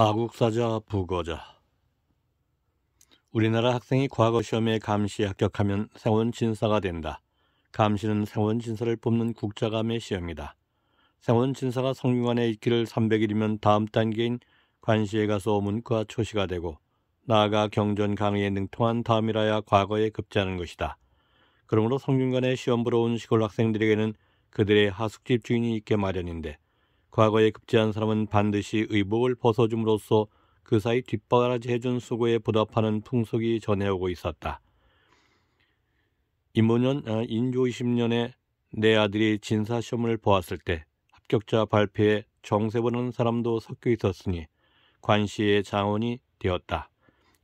아국사자 부거자 우리나라 학생이 과거 시험에 감시에 합격하면 생원 진사가 된다. 감시는 생원 진사를 뽑는 국자감의 시험이다. 생원 진사가 성균관에 있기를 300일이면 다음 단계인 관시에 가서 문과 초시가 되고 나아가 경전 강의에 능통한 다음이라야 과거에 급제하는 것이다. 그러므로 성균관에 시험 보러 온 시골 학생들에게는 그들의 하숙집 주인이 있게 마련인데 과거에 급제한 사람은 반드시 의복을 벗어줌으로써 그 사이 뒷바라지 해준 수고에 보답하는 풍속이 전해오고 있었다. 임모년 아, 인조 20년에 내 아들이 진사시험을 보았을 때 합격자 발표에 정세보는 사람도 섞여 있었으니 관시의 장원이 되었다.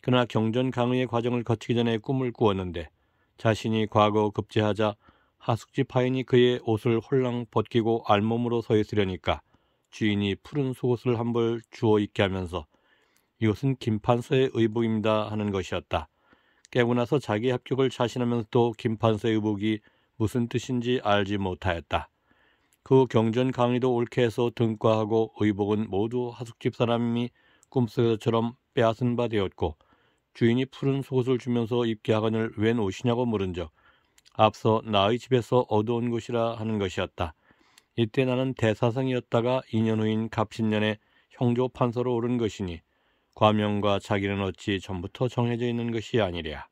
그러나 경전 강의의 과정을 거치기 전에 꿈을 꾸었는데 자신이 과거 급제하자 하숙집 하인이 그의 옷을 홀랑 벗기고 알몸으로 서 있으려니까 주인이 푸른 속옷을 한 벌 주워 입게 하면서 이것은 김판서의 의복입니다 하는 것이었다. 깨고 나서 자기 합격을 자신하면서도 김판서의 의복이 무슨 뜻인지 알지 못하였다. 그 경전 강의도 옳게 해서 등과하고 의복은 모두 하숙집 사람이 꿈속에서처럼 빼앗은 바 되었고 주인이 푸른 속옷을 주면서 입게 하거늘 웬 옷이냐고 물은 적 앞서 나의 집에서 어두운 곳이라 하는 것이었다. 이때 나는 대사성이었다가 2년 후인 갑신년에 형조 판서로 오른 것이니 과명과 자기는 어찌 전부터 정해져 있는 것이 아니랴.